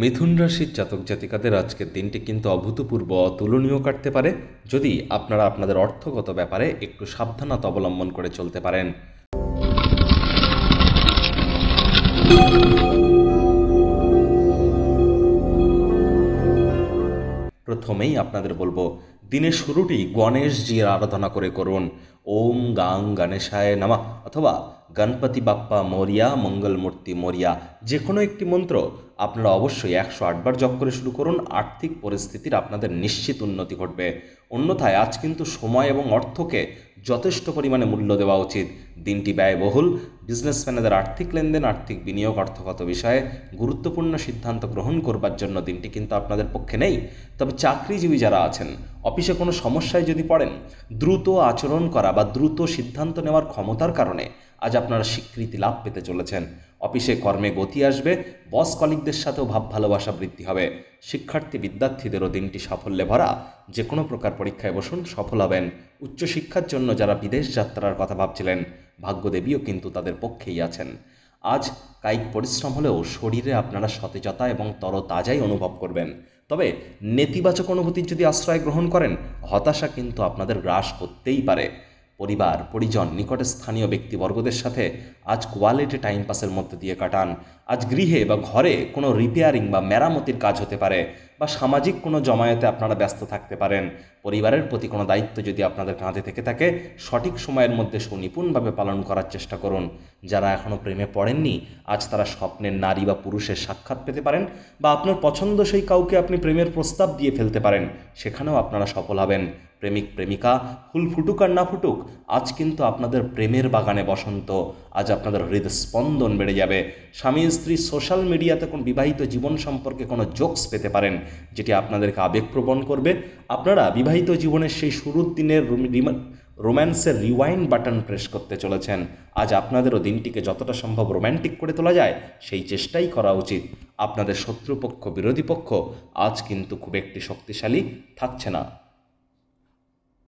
মিথুন রাশির জাতক জাতিকাদের আজকের দিনটি কিন্তু অভূতপূর্ব অতুলনীয় কাটতে পারে যদি আপনারা আপনাদের অর্থগত ব্যাপারে একটু সাবধানতা অবলম্বন করে চলতে পারেন প্রথমেই আপনাদের বলবো দিনের শুরুটি গণেশজির আরাধনা করে করুন ওম গাং গণেশায় নামা অথবা গণপতি বাপ্পা মরিয়া মঙ্গলমূর্তি মরিয়া যে কোনো একটি মন্ত্র আপনারা অবশ্যই একশো আটবার জপ করে শুরু করুন আর্থিক পরিস্থিতির আপনাদের নিশ্চিত উন্নতি ঘটবে অন্যথায় আজ কিন্তু সময় এবং অর্থকে যথেষ্ট পরিমাণে মূল্য দেওয়া উচিত দিনটি ব্যয়বহুল বিজনেসম্যানেদের আর্থিক লেনদেন আর্থিক বিনিয়োগ অর্থগত বিষয়ে গুরুত্বপূর্ণ সিদ্ধান্ত গ্রহণ করবার জন্য দিনটি কিন্তু আপনাদের পক্ষে নেই তবে চাকরিজীবী যারা আছেন অফিসে কোনো সমস্যায় যদি পড়েন দ্রুত আচরণ করা বা দ্রুত সিদ্ধান্ত নেওয়ার ক্ষমতার কারণে আজ আপনারা স্বীকৃতি লাভ পেতে চলেছেন অফিসে কর্মে গতি আসবে বস কলিকদের সাথেও ভাব ভালোবাসা বৃদ্ধি হবে শিক্ষার্থী বিদ্যার্থীদেরও দিনটি সাফল্যে ভরা যে কোনো প্রকার পরীক্ষায় বসুন সফল হবেন উচ্চশিক্ষার জন্য যারা বিদেশ যাত্রার কথা ভাবছিলেন ভাগ্যদেবীও কিন্তু তাদের পক্ষেই আছেন আজ কায়িক পরিশ্রম হলেও শরীরে আপনারা সতেজতা এবং তরতাজাই অনুভব করবেন তবে নেতিবাচক অনুভূতির যদি আশ্রয় গ্রহণ করেন হতাশা কিন্তু আপনাদের গ্রাস করতেই পারে পরিবার পরিজন নিকটে স্থানীয় ব্যক্তিবর্গদের সাথে আজ কোয়ালিটি টাইম পাসের মধ্যে দিয়ে কাটান আজ গৃহে বা ঘরে কোনো রিপেয়ারিং বা মেরামতির কাজ হতে পারে বা সামাজিক কোনো জমায়েতে আপনারা ব্যস্ত থাকতে পারেন পরিবারের প্রতি কোনো দায়িত্ব যদি আপনাদের কাঁধে থেকে থাকে সঠিক সময়ের মধ্যে সুনিপুণভাবে পালন করার চেষ্টা করুন যারা এখনও প্রেমে পড়েননি আজ তারা স্বপ্নের নারী বা পুরুষের সাক্ষাৎ পেতে পারেন বা আপনার পছন্দ সেই কাউকে আপনি প্রেমের প্রস্তাব দিয়ে ফেলতে পারেন সেখানেও আপনারা সফল হবেন প্রেমিক প্রেমিকা ফুল ফুটুক আর না ফুটুক আজ কিন্তু আপনাদের প্রেমের বাগানে বসন্ত আজ আপনাদের হৃদস্পন্দন বেড়ে যাবে স্বামী স্ত্রী সোশ্যাল মিডিয়াতে কোন বিবাহিত জীবন সম্পর্কে কোনো জোকস পেতে পারেন যেটি আপনাদেরকে আবেগপ্রবণ করবে আপনারা বিবাহিত জীবনের সেই শুরুর দিনের রোম্যান্সের রিওয়াইন্ড বাটন প্রেস করতে চলেছেন আজ আপনাদেরও দিনটিকে যতটা সম্ভব রোম্যান্টিক করে তোলা যায় সেই চেষ্টাই করা উচিত আপনাদের শত্রুপক্ষ বিরোধী পক্ষ আজ কিন্তু খুব একটি শক্তিশালী থাকছে না